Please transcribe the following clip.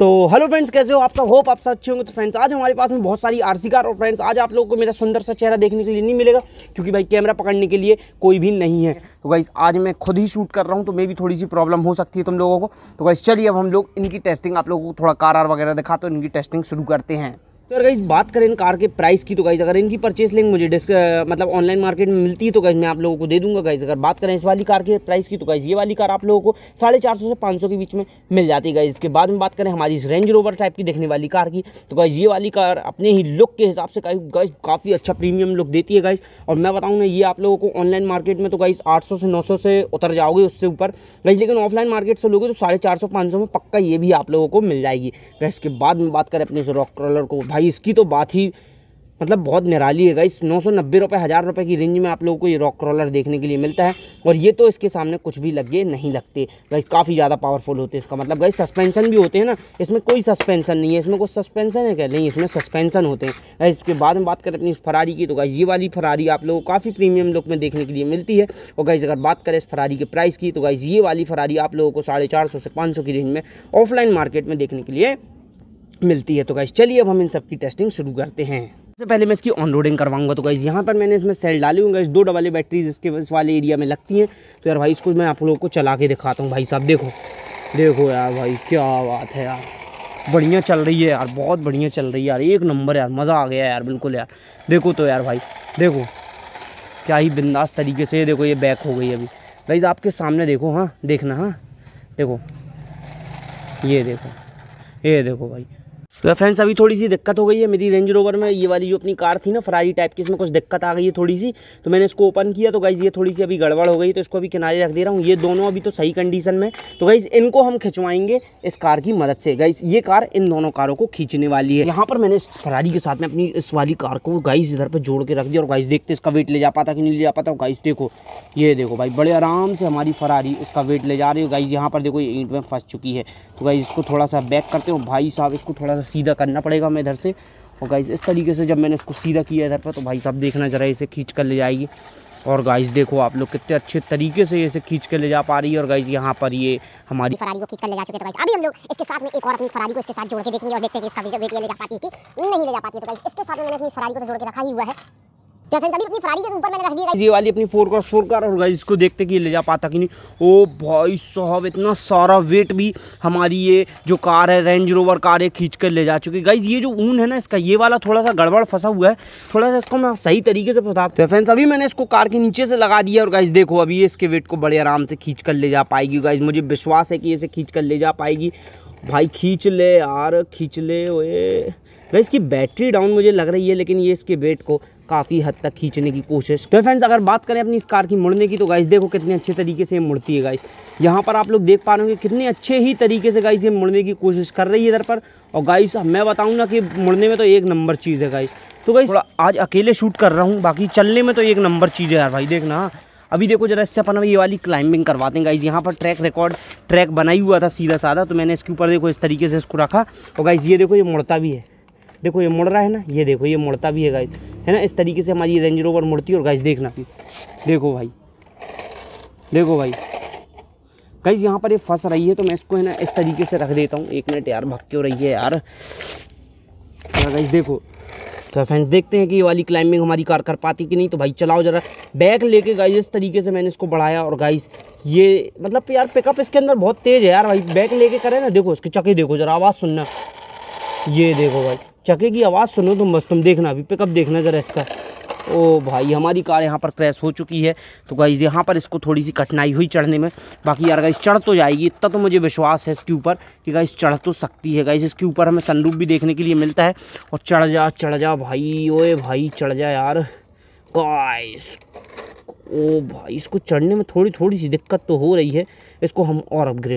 तो hello friends कैसे हो आप सब होप आप सब अच्छे होंगे तो फ्रेंड्स आज हमारे पास में बहुत सारी आरसी कार और फ्रेंड्स आज आप लोगों को मेरा सुंदर सा चेहरा देखने के लिए नहीं मिलेगा क्योंकि भाई कैमरा पकड़ने के लिए कोई भी नहीं है तो भाई आज मैं खुद ही शूट कर रहा हूँ तो मे भी थोड़ी सी प्रॉब्लम हो सकती है तुम लोगों को तो भाई चलिए अब हम लोग इनकी टेस्टिंग आप लोगों को थोड़ा कार आर वगैरह दिखा तो इनकी टेस्टिंग शुरू करते हैं तो अगर गाइज बात करें इन कार के प्राइस की तो गाइज अगर इनकी परचेस लिंक मुझे डिस्क मतलब ऑनलाइन मार्केट में मिलती है तो गाइज मैं आप लोगों को दे दूंगा गाइज अगर बात करें इस वाली कार के प्राइस की तो गाइज ये वाली कार आप लोगों को साढ़े चार सौ से पाँच सौ के बीच में मिल जाती है गाइज इसके बाद में बात करें हमारी इस रेंज रोवर टाइप की देखने वाली कार की तो गाइज ये वाली कार अपने ही लुक के हिसाब से गाइज काफ़ी अच्छा प्रीमियम लुक देती है गाइज और मैं बताऊँ ना ये आप लोगों को ऑनलाइन मार्केट में तो गाइज आठ से नौ से उतर जाओगे उससे ऊपर गाइज लेकिन ऑफलाइन मार्केट से लोगे तो साढ़े चार में पक्का ये भी आप लोगों को मिल जाएगी गाइज इसके बाद में बात करें अपने इस रॉक क्रॉलर को भाई इसकी तो बात ही मतलब बहुत निराली है इस नौ सौ नब्बे रुपये हज़ार रुपये की रेंज में आप लोगों को ये रॉक क्रॉलर देखने के लिए मिलता है और ये तो इसके सामने कुछ भी लगे नहीं लगते गई काफ़ी ज़्यादा पावरफुल होते हैं इसका मतलब गई सस्पेंशन भी होते हैं ना इसमें कोई सस्पेंशन नहीं है इसमें कोई सस्पेंशन है क्या नहीं इसमें सस्पेंशन होते हैं इसके बाद में बात करें अपनी इस फरारी की तो गई ये वाली फरारी आप लोगों को काफ़ी प्रीमियम लुक में देखने के लिए मिलती है और गई अगर बात करें इस फरारी के प्राइस की तो गई ये वाली फरारी आप लोगों को साढ़े चार सौ से पाँच सौ की रेंज में ऑफलाइन मार्केट में देखने के लिए मिलती है तो गाइज चलिए अब हम इन सब की टेस्टिंग शुरू करते हैं सबसे पहले मैं इसकी ऑन रोडिंग करवाऊंगा तो गाइज़ यहाँ पर मैंने इसमें सेल डाली हूँ गाइज़ दो डबल बैटरीज इसके इस वाले एरिया में लगती हैं तो यार भाई इसको मैं आप लोगों को चला के दिखाता हूँ भाई साहब देखो देखो यार भाई क्या बात है यार बढ़िया चल रही है यार बहुत बढ़िया चल रही है यार एक नंबर यार मज़ा आ गया यार बिल्कुल यार देखो तो यार भाई देखो क्या ही बिंदास तरीके से देखो ये बैक हो गई अभी गाइज आपके सामने देखो हाँ देखना हाँ देखो ये देखो ये देखो भाई तो फ्रेंड्स अभी थोड़ी सी दिक्कत हो गई है मेरी रेंज रोवर में ये वाली जो अपनी कार थी ना फरारी टाइप की इसमें कुछ दिक्कत आ गई है थोड़ी सी तो मैंने इसको ओपन किया तो गाइज़ ये थोड़ी सी अभी गड़बड़ हो गई तो इसको अभी किनारे रख दे रहा हूँ ये दोनों अभी तो सही कंडीशन में तो गाइज़ इनको हम खिंचवाएंगे इस कार की मदद से गाइज़ ये कार इन दोनों कारों को खींचने वाली है यहाँ पर मैंने इस फरारी के साथ में अपनी इस वाली कार को गाइज़ इधर पर जोड़ के रख दिया और गाइज़ देखते इसका वेट ले जा पाता कि नहीं ले जा पाता गाइज़ देखो ये देखो भाई बड़े आराम से हमारी फरारी इसका वेट ले जा रही है गाइज़ यहाँ पर देखो ये ईंट में फंस चुकी है तो गाइज़ इसको थोड़ा सा बैक करते हो भाई साहब इसको थोड़ा सा सीधा करना पड़ेगा हमें इधर से और गाइस इस तरीके से जब मैंने इसको सीधा किया इधर पर तो भाई साहब देखना ज़रा इसे खींच कर ले जाएगी और गाइस देखो आप लोग कितने अच्छे तरीके से इसे खींच कर ले जा पा रही है और गाइस यहाँ पर ये हमारी फरारी को खींच कर ले जा चुके तो अभी हम लोग इसके साथ में एक और अपनी फरारी को इसके साथ जोड़ के देखेंगे और देखते हैं कि इसका वेट ले जा पाती है कि नहीं ले जा पाती है तो गाइस इसके साथ में मैंने अपनी फरारी को तो जोड़ के रखा ही हुआ है अपनी फरारी के ऊपर मैंने रख दिया ये वाली अपनी फोर क्रॉस फोर कार और गाइस इसको देखते कि ले जा पाता कि नहीं ओ भाई साहब इतना सारा वेट भी हमारी ये जो कार है रेंज रोवर कार है खींच कर ले जा चुकी गाइस ये जो ऊन है ना इसका ये वाला थोड़ा सा गड़बड़ फंसा हुआ है थोड़ा सा इसको मैं सही तरीके से बता तो फ्रेंड्स अभी मैंने इसको कार के नीचे से लगा दिया और गाइस देखो अभी इसके वेट को बड़े आराम से खींच कर ले जा पाएगी गाइज मुझे विश्वास है कि इसे खींच कर ले जा पाएगी भाई खींच ले यार खींच ले ओए भाई इसकी बैटरी डाउन मुझे लग रही है लेकिन ये इसके वेट को काफ़ी हद तक खींचने की कोशिश तो फ्रेंड्स अगर बात करें अपनी इस कार की मुड़ने की तो गाइस देखो कितने अच्छे तरीके से मुड़ती है गाइस यहाँ पर आप लोग देख पा रहे हो कितने अच्छे ही तरीके से गाइस ये मुड़ने की कोशिश कर रही है इधर पर और गाइस मैं बताऊँ ना कि मुड़ने में तो एक नंबर चीज़ है गाइस तो गाइस आज अकेले शूट कर रहा हूँ बाकी चलने में तो एक नंबर चीज़ है यार भाई देखना अभी देखो जरा इससे अपन ये वाली क्लाइंबिंग करवाते हैं गाइज यहाँ पर ट्रैक रिकॉर्ड ट्रैक बनाई हुआ था सीधा साधा तो मैंने इसके ऊपर देखो इस तरीके से इसको रखा और गाइज ये देखो ये मुड़ता भी है देखो ये मुड़ रहा है ना ये देखो ये मुड़ता भी है गाइज है ना इस तरीके से हमारी रेंज रोवर मुड़ती है और गाइज देखना देखो भाई देखो भाई गाइज यहाँ पर ये फंस रही है तो मैं इसको है ना इस तरीके से रख देता हूँ एक मिनट यार भक्के हो रही है यार गाइज हाँ, देखो तो फ्रेंड्स देखते हैं कि ये वाली क्लाइंबिंग हमारी कार कर पाती कि नहीं तो भाई चलाओ जरा बैक लेके गाइस इस तरीके से मैंने इसको बढ़ाया और गाइस ये मतलब यार पिकअप इसके अंदर बहुत तेज़ है यार भाई बैक लेके करें ना देखो इसके चके देखो जरा आवाज़ सुनना ये देखो भाई चके की आवाज़ सुनो तुम बस तुम देखना अभी पिकअप देखना ज़रा इसका ओ भाई हमारी कार यहाँ पर क्रैश हो चुकी है तो गाइज़ यहाँ पर इसको थोड़ी सी कठिनाई हुई चढ़ने में बाकी यार गाइज़ चढ़ तो जाएगी इतना तो मुझे विश्वास है इसके ऊपर कि गाइज़ चढ़ तो सकती है गाइज़ इसके ऊपर हमें सनरूप भी देखने के लिए मिलता है और चढ़ जा चढ़ जा भाई ओए भाई चढ़ जा यार गाइस ओ भाई इसको चढ़ने में थोड़ी थोड़ी सी दिक्कत तो हो रही है इसको हम और अपग्रेड